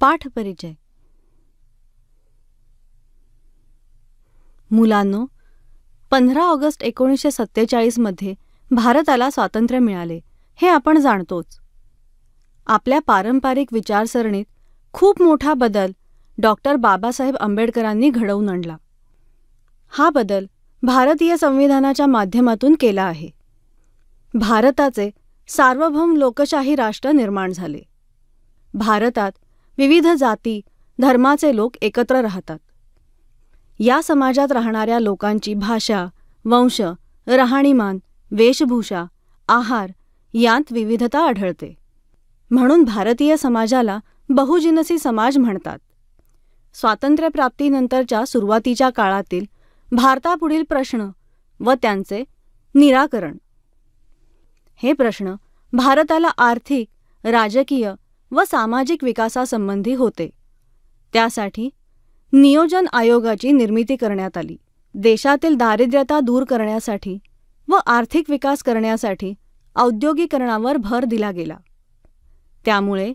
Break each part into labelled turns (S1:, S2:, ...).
S1: पाठ परिचय मुलांनो पंधरा ऑगस्ट एकोणीसशे सत्तेचाळीसमध्ये भारताला स्वातंत्र्य मिळाले हे आपण जाणतोच आपल्या पारंपरिक विचारसरणीत खूप मोठा बदल डॉक्टर बाबासाहेब आंबेडकरांनी घडवून आणला हा बदल भारतीय संविधानाच्या माध्यमातून केला आहे भारताचे सार्वभौम लोकशाही राष्ट्र निर्माण झाले भारतात विविध जाती धर्माचे लोक एकत्र राहतात या समाजात राहणाऱ्या लोकांची भाषा वंश राहणीमान वेशभूषा आहार यांत विविधता आढळते म्हणून भारतीय समाजाला बहुजिनसी समाज म्हणतात स्वातंत्र्यप्राप्तीनंतरच्या सुरुवातीच्या काळातील भारतापुढील प्रश्न व त्यांचे निराकरण हे प्रश्न भारताला आर्थिक राजकीय व सामाजिक विकासासंबंधी होते त्यासाठी नियोजन आयोगाची निर्मिती करण्यात आली देशातील दारिद्र्यता दूर करण्यासाठी व आर्थिक विकास करण्यासाठी औद्योगिकरणावर भर दिला गेला त्यामुळे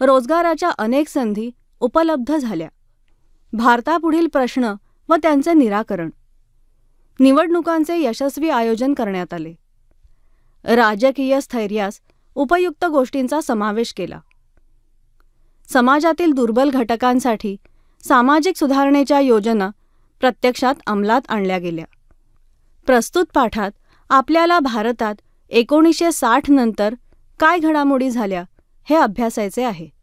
S1: रोजगाराच्या अनेक संधी उपलब्ध झाल्या भारतापुढील प्रश्न व त्यांचे निराकरण निवडणुकांचे यशस्वी आयोजन करण्यात आले राजकीय स्थैर्यास उपयुक्त गोष्टींचा समावेश केला समाजातील दुर्बल घटकांसाठी सामाजिक सुधारणेच्या योजना प्रत्यक्षात अंमलात आणल्या गेल्या प्रस्तुत पाठात आपल्याला भारतात एकोणीसशे साठ नंतर काय घडामोडी झाल्या हे अभ्यासायचे आहे